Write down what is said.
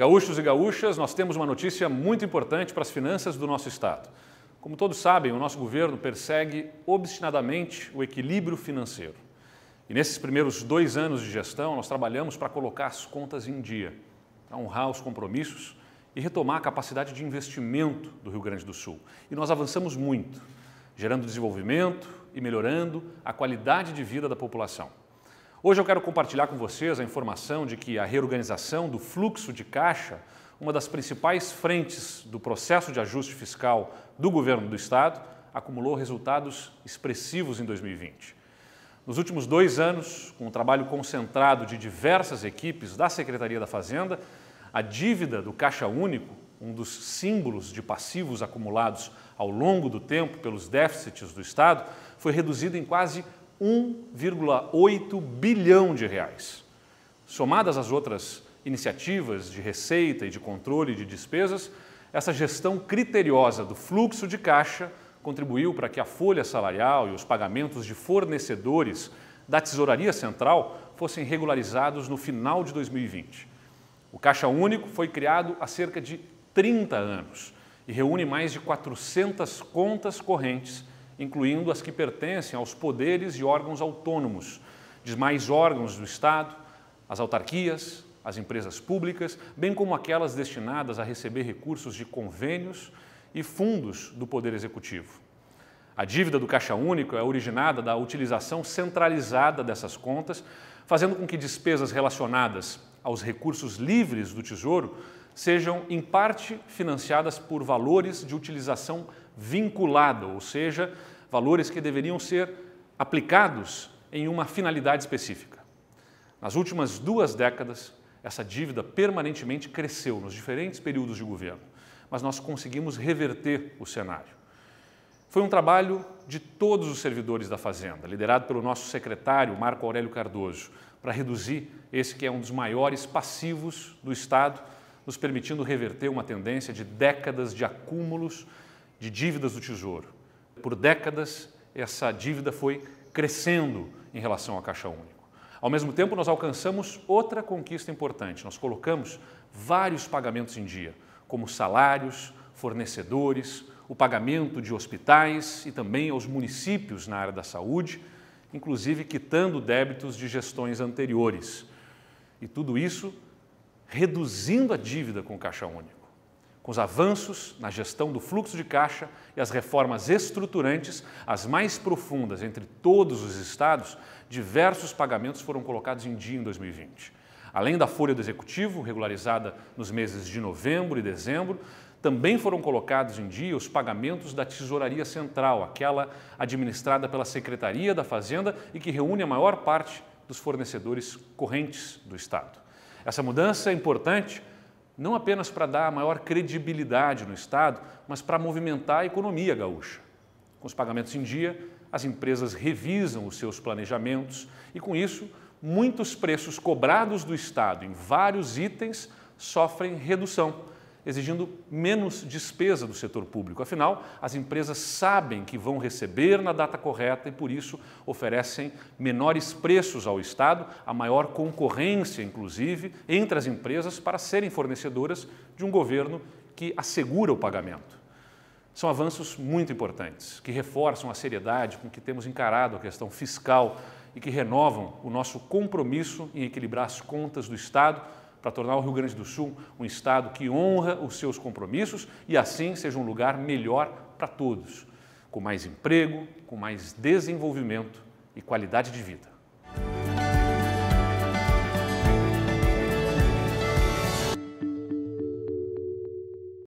Gaúchos e gaúchas, nós temos uma notícia muito importante para as finanças do nosso Estado. Como todos sabem, o nosso governo persegue obstinadamente o equilíbrio financeiro. E nesses primeiros dois anos de gestão, nós trabalhamos para colocar as contas em dia, honrar os compromissos e retomar a capacidade de investimento do Rio Grande do Sul. E nós avançamos muito, gerando desenvolvimento e melhorando a qualidade de vida da população. Hoje eu quero compartilhar com vocês a informação de que a reorganização do fluxo de caixa, uma das principais frentes do processo de ajuste fiscal do governo do Estado, acumulou resultados expressivos em 2020. Nos últimos dois anos, com o trabalho concentrado de diversas equipes da Secretaria da Fazenda, a dívida do Caixa Único, um dos símbolos de passivos acumulados ao longo do tempo pelos déficits do Estado, foi reduzida em quase 1,8 bilhão de reais. Somadas às outras iniciativas de receita e de controle de despesas, essa gestão criteriosa do fluxo de caixa contribuiu para que a folha salarial e os pagamentos de fornecedores da Tesouraria Central fossem regularizados no final de 2020. O Caixa Único foi criado há cerca de 30 anos e reúne mais de 400 contas correntes incluindo as que pertencem aos poderes e órgãos autônomos, demais órgãos do Estado, as autarquias, as empresas públicas, bem como aquelas destinadas a receber recursos de convênios e fundos do Poder Executivo. A dívida do Caixa Único é originada da utilização centralizada dessas contas, fazendo com que despesas relacionadas aos recursos livres do Tesouro sejam, em parte, financiadas por valores de utilização vinculada, ou seja, valores que deveriam ser aplicados em uma finalidade específica. Nas últimas duas décadas, essa dívida permanentemente cresceu nos diferentes períodos de governo, mas nós conseguimos reverter o cenário. Foi um trabalho de todos os servidores da Fazenda, liderado pelo nosso secretário Marco Aurélio Cardoso, para reduzir esse que é um dos maiores passivos do Estado, nos permitindo reverter uma tendência de décadas de acúmulos de dívidas do Tesouro. Por décadas, essa dívida foi crescendo em relação à Caixa Única. Ao mesmo tempo, nós alcançamos outra conquista importante. Nós colocamos vários pagamentos em dia, como salários, fornecedores, o pagamento de hospitais e também aos municípios na área da saúde, inclusive quitando débitos de gestões anteriores. E tudo isso reduzindo a dívida com o Caixa Único. Com os avanços na gestão do fluxo de caixa e as reformas estruturantes, as mais profundas entre todos os estados, diversos pagamentos foram colocados em dia em 2020. Além da folha do executivo, regularizada nos meses de novembro e dezembro, também foram colocados em dia os pagamentos da Tesouraria Central, aquela administrada pela Secretaria da Fazenda e que reúne a maior parte dos fornecedores correntes do Estado. Essa mudança é importante não apenas para dar maior credibilidade no Estado, mas para movimentar a economia gaúcha. Com os pagamentos em dia, as empresas revisam os seus planejamentos e, com isso, muitos preços cobrados do Estado em vários itens sofrem redução exigindo menos despesa do setor público. Afinal, as empresas sabem que vão receber na data correta e, por isso, oferecem menores preços ao Estado, a maior concorrência, inclusive, entre as empresas para serem fornecedoras de um governo que assegura o pagamento. São avanços muito importantes, que reforçam a seriedade com que temos encarado a questão fiscal e que renovam o nosso compromisso em equilibrar as contas do Estado para tornar o Rio Grande do Sul um estado que honra os seus compromissos e assim seja um lugar melhor para todos, com mais emprego, com mais desenvolvimento e qualidade de vida.